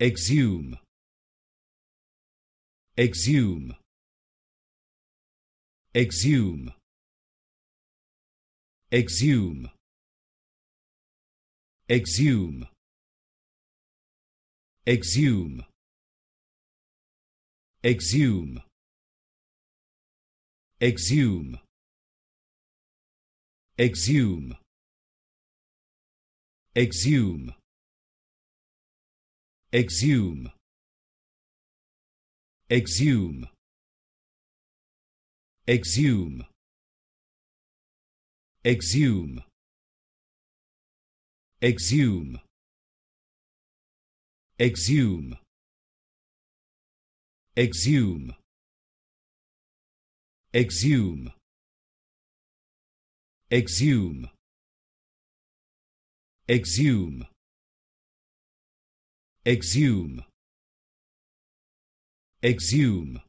Exhume. Exhume. Exhume. Exhume. Exhume. Exhume. Exhume. Exhume. Exhume. Exhume. Exhume. Exhume. Exhume. Exhume. Exhume. Exhume. Exhume. Exhume. Exhume. Exhume. Exhume. Exhume.